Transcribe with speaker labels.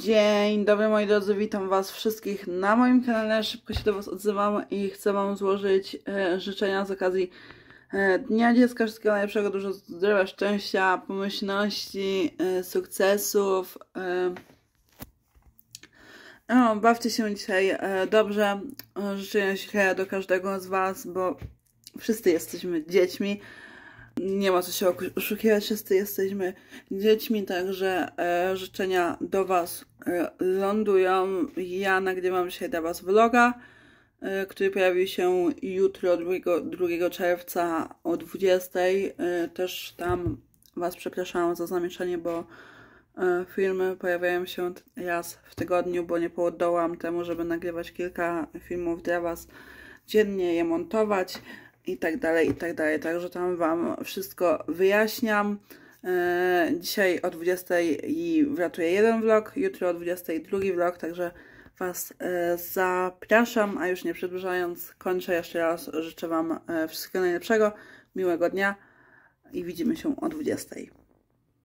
Speaker 1: Dzień dobry moi drodzy, witam Was wszystkich na moim kanale. Szybko się do Was odzywam i chcę Wam złożyć e, życzenia z okazji e, Dnia Dziecka. Wszystkiego najlepszego, dużo zdrowia, szczęścia, pomyślności, e, sukcesów. E. No, bawcie się dzisiaj e, dobrze. Życzę się do każdego z Was, bo wszyscy jesteśmy dziećmi. Nie ma co się oszukiwać, wszyscy jesteśmy dziećmi, także e, życzenia do Was e, lądują. Ja nagrywam dzisiaj dla Was vloga, e, który pojawi się jutro, 2, 2 czerwca o 20. E, też tam Was przepraszam za zamieszanie, bo e, filmy pojawiają się raz w tygodniu, bo nie podołam temu, żeby nagrywać kilka filmów dla Was dziennie, je montować i tak dalej, i tak dalej. Także tam Wam wszystko wyjaśniam. E, dzisiaj o 20.00 i wlatuje jeden vlog, jutro o 20 drugi vlog, także Was e, zapraszam, a już nie przedłużając, kończę jeszcze raz. Życzę Wam e, wszystkiego najlepszego, miłego dnia i widzimy się o 20.00.